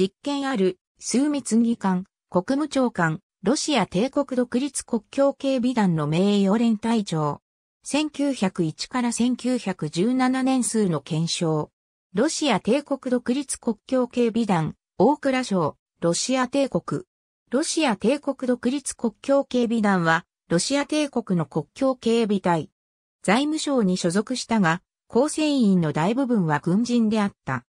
実権ある、枢密議官、国務長官、ロシア帝国独立国境警備団の名誉連隊長。1901から1917年数の検証。ロシア帝国独立国境警備団、大倉省、ロシア帝国。ロシア帝国独立国境警備団は、ロシア帝国の国境警備隊。財務省に所属したが、構成員の大部分は軍人であった。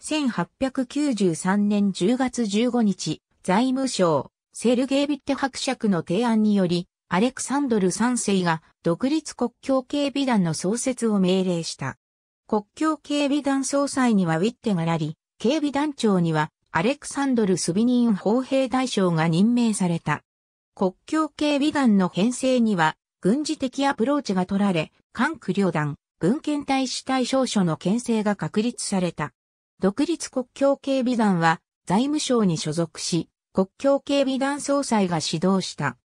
1893年10月15日、財務省、セルゲービッテ伯爵の提案により、アレクサンドル3世が独立国境警備団の創設を命令した。国境警備団総裁にはウィッテがなり、警備団長にはアレクサンドル・スビニーン砲兵大将が任命された。国境警備団の編成には軍事的アプローチが取られ、艦区両団、文献大使対象書の編成が確立された。独立国境警備団は財務省に所属し、国境警備団総裁が指導した。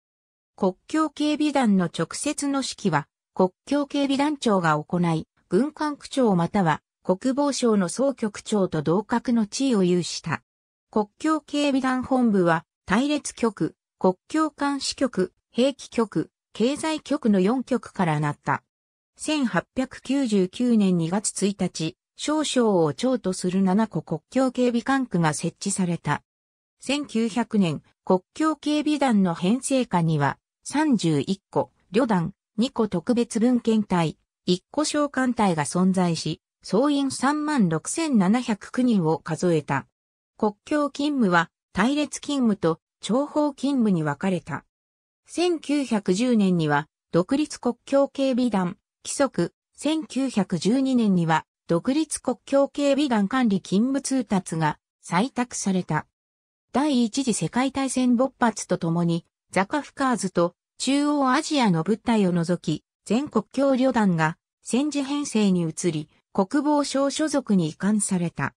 国境警備団の直接の指揮は、国境警備団長が行い、軍管区長または国防省の総局長と同格の地位を有した。国境警備団本部は、隊列局、国境監視局、兵器局、経済局の4局からなった。1899年2月1日、少将を長とする7個国境警備管区が設置された。1900年、国境警備団の編成下には、31個、旅団、2個特別文献隊、1個召喚隊が存在し、総員36,709人を数えた。国境勤務は、隊列勤務と諜報勤務に分かれた。1910年には、独立国境警備団、規則、1912年には、独立国境警備団管理勤務通達が採択された。第一次世界大戦勃発とともに、ザカフカーズと中央アジアの部隊を除き、全国境旅団が戦時編成に移り、国防省所属に移管された。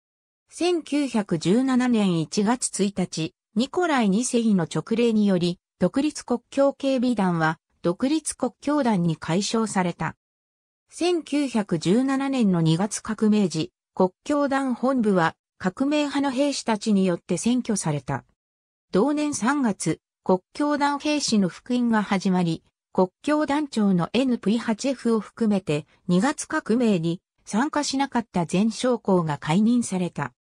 1917年1月1日、ニコライ2世の直令により、独立国境警備団は独立国境団に解消された。1917年の2月革命時、国境団本部は革命派の兵士たちによって占拠された。同年3月、国境団兵士の復員が始まり、国境団長の N・ p 8 f を含めて2月革命に参加しなかった全将校が解任された。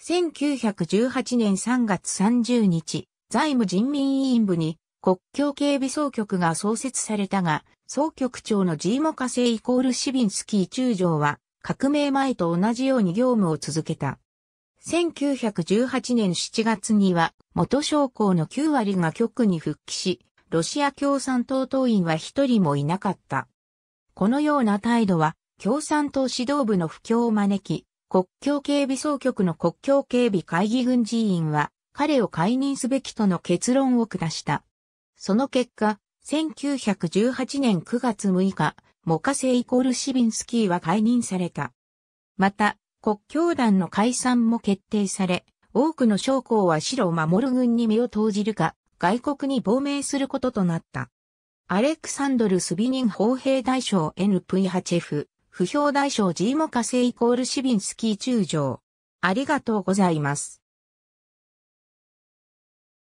1918年3月30日、財務人民委員部に国境警備総局が創設されたが、総局長のジーモカセイコールシビンスキー中将は、革命前と同じように業務を続けた。1918年7月には、元将校の9割が局に復帰し、ロシア共産党党員は一人もいなかった。このような態度は、共産党指導部の不況を招き、国境警備総局の国境警備会議軍事員は、彼を解任すべきとの結論を下した。その結果、1918年9月6日、モカセイコールシビンスキーは解任された。また、国境団の解散も決定され、多くの将校は白を守る軍に身を投じるか、外国に亡命することとなった。アレクサンドル・スビニン砲兵大将 n p 8 f 不評大将 G モカセイコールシビンスキー中将。ありがとうございます。